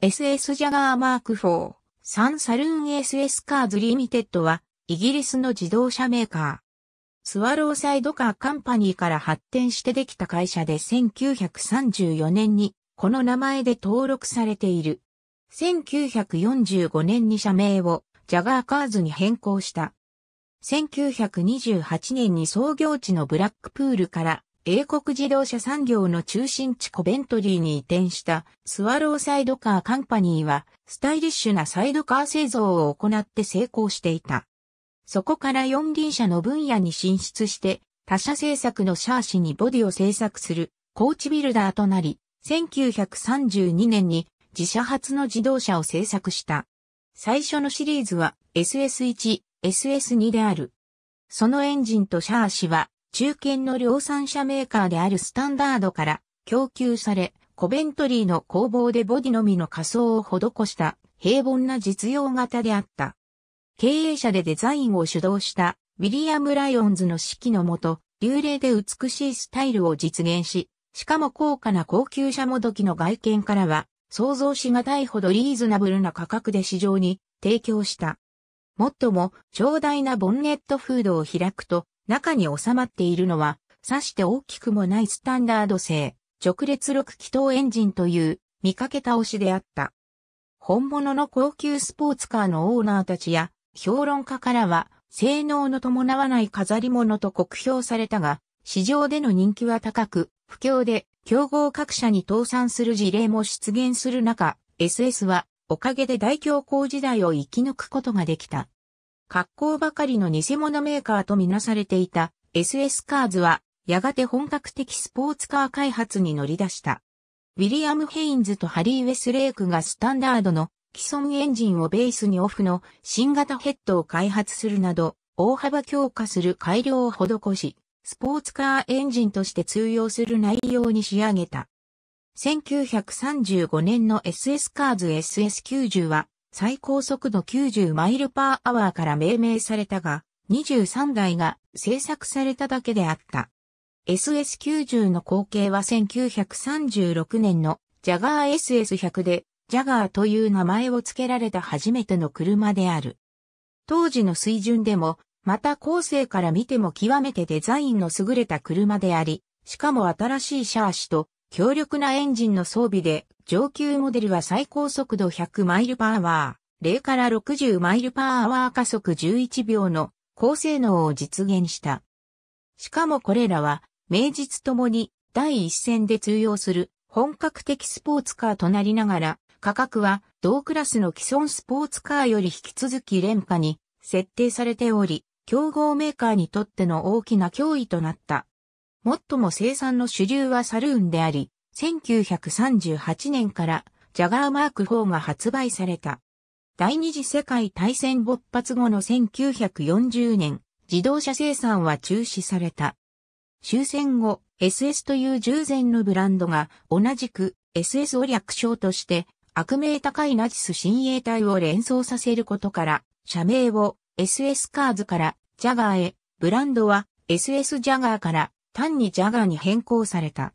SS ジャガーマーク4、サンサルーン SS カーズリミテッドは、イギリスの自動車メーカー。スワローサイドカーカンパニーから発展してできた会社で1934年に、この名前で登録されている。1945年に社名を、ジャガーカーズに変更した。1928年に創業地のブラックプールから英国自動車産業の中心地コベントリーに移転したスワローサイドカーカンパニーはスタイリッシュなサイドカー製造を行って成功していた。そこから四輪車の分野に進出して他社製作のシャーシにボディを製作するコーチビルダーとなり1932年に自社初の自動車を製作した。最初のシリーズは SS1、SS2 である。そのエンジンとシャーシは中堅の量産車メーカーであるスタンダードから供給され、コベントリーの工房でボディのみの仮装を施した平凡な実用型であった。経営者でデザインを主導したウィリアム・ライオンズの指揮のもと、流麗で美しいスタイルを実現し、しかも高価な高級車もどきの外見からは、想像しがたいほどリーズナブルな価格で市場に提供した。もっとも、長大なボンネットフードを開くと、中に収まっているのは、さして大きくもないスタンダード製、直列6気筒エンジンという見かけ倒しであった。本物の高級スポーツカーのオーナーたちや評論家からは性能の伴わない飾り物と酷評されたが、市場での人気は高く、不況で競合各社に倒産する事例も出現する中、SS はおかげで大恐慌時代を生き抜くことができた。格好ばかりの偽物メーカーとみなされていた SS カーズは、やがて本格的スポーツカー開発に乗り出した。ウィリアム・ヘインズとハリー・ウェスレイクがスタンダードの既存エンジンをベースにオフの新型ヘッドを開発するなど、大幅強化する改良を施し、スポーツカーエンジンとして通用する内容に仕上げた。1935年の SS カーズ SS90 は最高速度90マイルパーアワーから命名されたが、23台が製作されただけであった。SS90 の後継は1936年のジャガー SS100 で、ジャガーという名前を付けられた初めての車である。当時の水準でも、また後世から見ても極めてデザインの優れた車であり、しかも新しいシャーシと強力なエンジンの装備で、上級モデルは最高速度100マイルパワー、0から60マイルパーワー加速11秒の高性能を実現した。しかもこれらは、名実ともに第一線で通用する本格的スポーツカーとなりながら、価格は同クラスの既存スポーツカーより引き続き連覇に設定されており、競合メーカーにとっての大きな脅威となった。最も生産の主流はサルーンであり、1938年からジャガーマーク4が発売された。第二次世界大戦勃発後の1940年、自動車生産は中止された。終戦後、SS という従前のブランドが同じく SS を略称として悪名高いナチス親衛隊を連想させることから、社名を SS カーズからジャガーへ、ブランドは SS ジャガーから単にジャガーに変更された。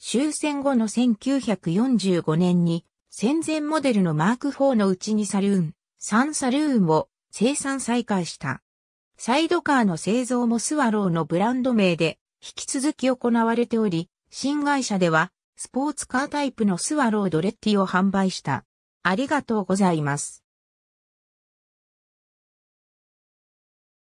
終戦後の1945年に戦前モデルのマーク4のうちにサルーン、3サルーンを生産再開した。サイドカーの製造もスワローのブランド名で引き続き行われており、新会社ではスポーツカータイプのスワロードレッティを販売した。ありがとうございます。